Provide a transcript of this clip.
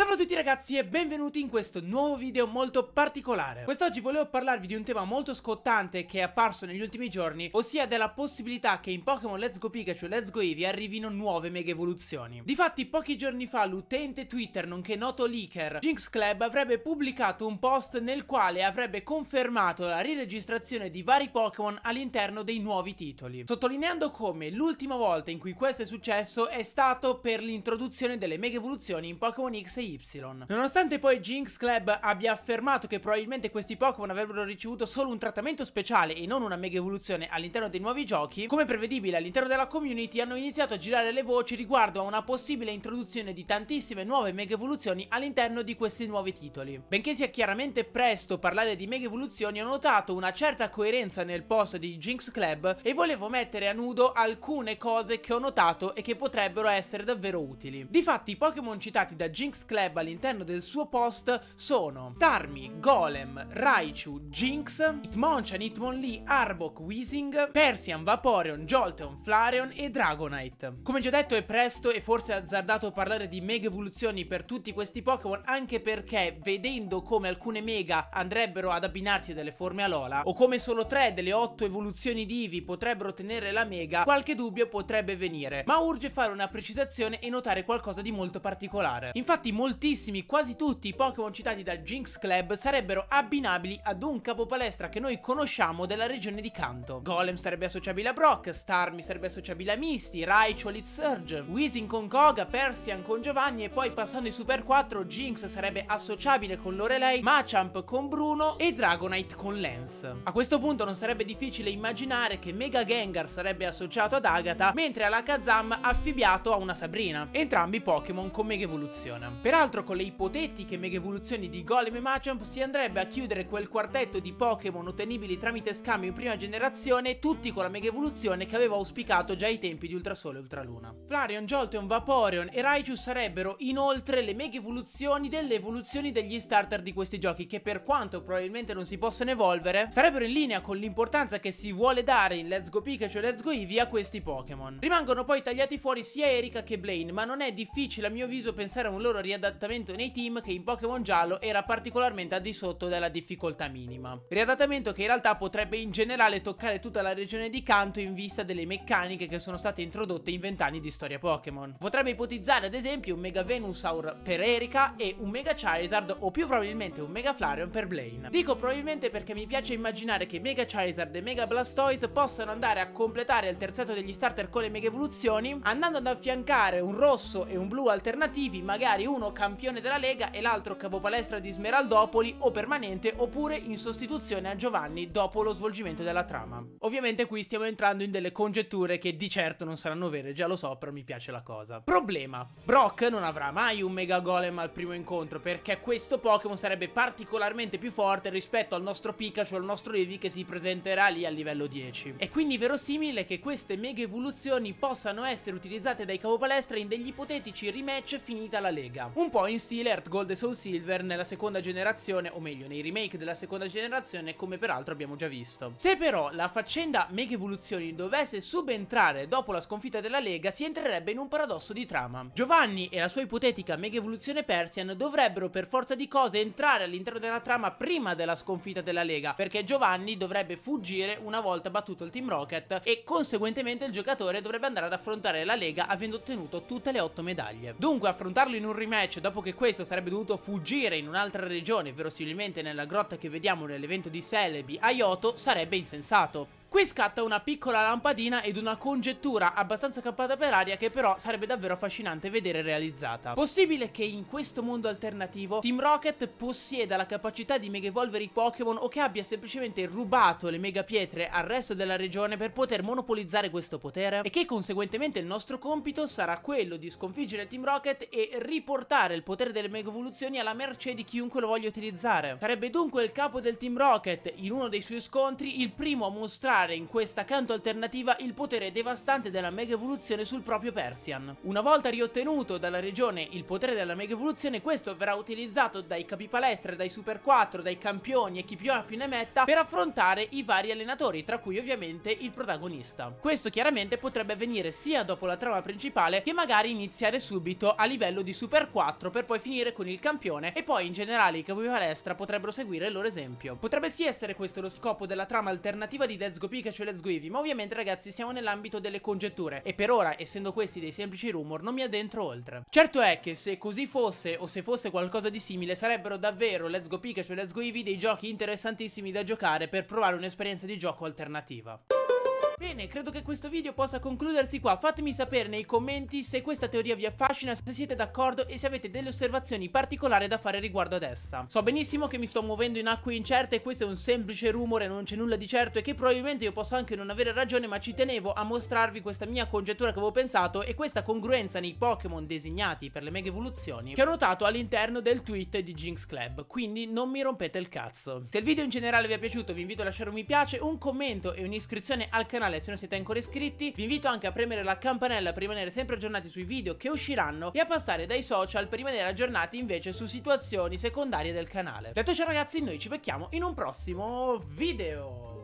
Ciao a tutti ragazzi e benvenuti in questo nuovo video molto particolare Quest'oggi volevo parlarvi di un tema molto scottante che è apparso negli ultimi giorni Ossia della possibilità che in Pokémon Let's Go Pikachu e Let's Go Eevee arrivino nuove mega evoluzioni Difatti pochi giorni fa l'utente Twitter nonché noto leaker Jinx Club avrebbe pubblicato un post nel quale avrebbe confermato la riregistrazione di vari Pokémon all'interno dei nuovi titoli Sottolineando come l'ultima volta in cui questo è successo è stato per l'introduzione delle mega evoluzioni in Pokémon X e Y. Nonostante poi Jinx Club abbia affermato che probabilmente questi Pokémon avrebbero ricevuto solo un trattamento speciale e non una mega evoluzione all'interno dei nuovi giochi, come prevedibile all'interno della community hanno iniziato a girare le voci riguardo a una possibile introduzione di tantissime nuove mega evoluzioni all'interno di questi nuovi titoli. Benché sia chiaramente presto parlare di mega evoluzioni, ho notato una certa coerenza nel post di Jinx Club e volevo mettere a nudo alcune cose che ho notato e che potrebbero essere davvero utili. Difatti i Pokémon citati da Jinx Club club all'interno del suo post sono Tarmi, Golem, Raichu, Jinx, Hitmonchan, Hitmonlee, Arbok, Weezing, Persian, Vaporeon, Jolteon, Flareon e Dragonite. Come già detto è presto e forse azzardato parlare di mega evoluzioni per tutti questi Pokémon anche perché vedendo come alcune mega andrebbero ad abbinarsi delle forme Alola o come solo tre delle otto evoluzioni di Eevee potrebbero tenere la mega, qualche dubbio potrebbe venire, ma urge fare una precisazione e notare qualcosa di molto particolare. Infatti molti moltissimi, quasi tutti i Pokémon citati dal Jinx Club sarebbero abbinabili ad un capopalestra che noi conosciamo della regione di Kanto. Golem sarebbe associabile a Brock, Starmie sarebbe associabile a Misty, Raichu a Lit Surge, Weezing con Koga, Persian con Giovanni e poi passando i Super 4 Jinx sarebbe associabile con Lorelei, Machamp con Bruno e Dragonite con Lance. A questo punto non sarebbe difficile immaginare che Mega Gengar sarebbe associato ad Agatha mentre Alakazam affibbiato a una Sabrina, entrambi Pokémon con Mega Evoluzione. Per Peraltro con le ipotetiche mega evoluzioni di Golem e Machamp si andrebbe a chiudere quel quartetto di Pokémon ottenibili tramite scambio in prima generazione, tutti con la mega evoluzione che avevo auspicato già ai tempi di Ultrasole e Ultraluna. Flareon, Jolteon, Vaporeon e Raichu sarebbero inoltre le mega evoluzioni delle evoluzioni degli starter di questi giochi che per quanto probabilmente non si possano evolvere, sarebbero in linea con l'importanza che si vuole dare in Let's Go Pikachu e Let's Go Eevee a questi Pokémon. Rimangono poi tagliati fuori sia Erika che Blaine, ma non è difficile a mio avviso pensare a un loro rientro riadattamento nei team che in Pokémon giallo era particolarmente al di sotto della difficoltà minima. Riadattamento che in realtà potrebbe in generale toccare tutta la regione di Kanto in vista delle meccaniche che sono state introdotte in vent'anni di storia Pokémon. Potrebbe ipotizzare ad esempio un Mega Venusaur per Erika e un Mega Charizard o più probabilmente un Mega Flareon per Blaine. Dico probabilmente perché mi piace immaginare che Mega Charizard e Mega Blastoise possano andare a completare il terzetto degli starter con le Mega Evoluzioni andando ad affiancare un rosso e un blu alternativi, magari uno uno campione della Lega e l'altro capopalestra di Smeraldopoli o permanente oppure in sostituzione a Giovanni dopo lo svolgimento della trama. Ovviamente qui stiamo entrando in delle congetture che di certo non saranno vere, già lo so, però mi piace la cosa. Problema, Brock non avrà mai un Mega Golem al primo incontro perché questo Pokémon sarebbe particolarmente più forte rispetto al nostro Pikachu e al nostro Eevee che si presenterà lì a livello 10. È quindi verosimile che queste mega evoluzioni possano essere utilizzate dai capopalestra in degli ipotetici rematch finita la Lega un po' in stile Earth Gold e Soul Silver nella seconda generazione, o meglio nei remake della seconda generazione, come peraltro abbiamo già visto. Se però la faccenda Mega Evoluzioni dovesse subentrare dopo la sconfitta della Lega, si entrerebbe in un paradosso di trama. Giovanni e la sua ipotetica Mega Evoluzione Persian dovrebbero per forza di cose entrare all'interno della trama prima della sconfitta della Lega, perché Giovanni dovrebbe fuggire una volta battuto il Team Rocket e conseguentemente il giocatore dovrebbe andare ad affrontare la Lega avendo ottenuto tutte le 8 medaglie. Dunque affrontarlo in un rematch match dopo che questo sarebbe dovuto fuggire in un'altra regione, verosimilmente nella grotta che vediamo nell'evento di Celebi a Yoto, sarebbe insensato. Qui scatta una piccola lampadina ed una congettura abbastanza campata per aria che però sarebbe davvero affascinante vedere realizzata. Possibile che in questo mondo alternativo Team Rocket possieda la capacità di mega evolvere i Pokémon o che abbia semplicemente rubato le mega pietre al resto della regione per poter monopolizzare questo potere e che conseguentemente il nostro compito sarà quello di sconfiggere Team Rocket e riportare il potere delle mega evoluzioni alla merce di chiunque lo voglia utilizzare. Sarebbe dunque il capo del Team Rocket in uno dei suoi scontri il primo a mostrare mostrare in questa canto alternativa il potere devastante della mega evoluzione sul proprio Persian. Una volta riottenuto dalla regione il potere della mega evoluzione, questo verrà utilizzato dai capipalestre, dai super 4, dai campioni e chi più ha più ne metta per affrontare i vari allenatori, tra cui ovviamente il protagonista. Questo chiaramente potrebbe avvenire sia dopo la trama principale che magari iniziare subito a livello di super 4 per poi finire con il campione e poi in generale i capipalestra potrebbero seguire il loro esempio. Potrebbe sì essere questo lo scopo della trama alternativa di Let's Go Pikachu e Let's Go Eevee, ma ovviamente ragazzi siamo nell'ambito delle congetture e per ora, essendo questi dei semplici rumor, non mi addentro oltre. Certo è che se così fosse o se fosse qualcosa di simile sarebbero davvero Let's Go Pikachu e Let's Go Eevee dei giochi interessantissimi da giocare per provare un'esperienza di gioco alternativa. Bene, credo che questo video possa concludersi qua. Fatemi sapere nei commenti se questa teoria vi affascina, se siete d'accordo e se avete delle osservazioni particolari da fare riguardo ad essa. So benissimo che mi sto muovendo in acque incerte e questo è un semplice rumore, non c'è nulla di certo e che probabilmente io posso anche non avere ragione, ma ci tenevo a mostrarvi questa mia congettura che avevo pensato e questa congruenza nei Pokémon designati per le mega evoluzioni che ho notato all'interno del tweet di Jinx Club, quindi non mi rompete il cazzo. Se il video in generale vi è piaciuto vi invito a lasciare un mi piace, un commento e un'iscrizione al canale canale se non siete ancora iscritti, vi invito anche a premere la campanella per rimanere sempre aggiornati sui video che usciranno e a passare dai social per rimanere aggiornati invece su situazioni secondarie del canale. Detto ciò ragazzi, noi ci becchiamo in un prossimo video!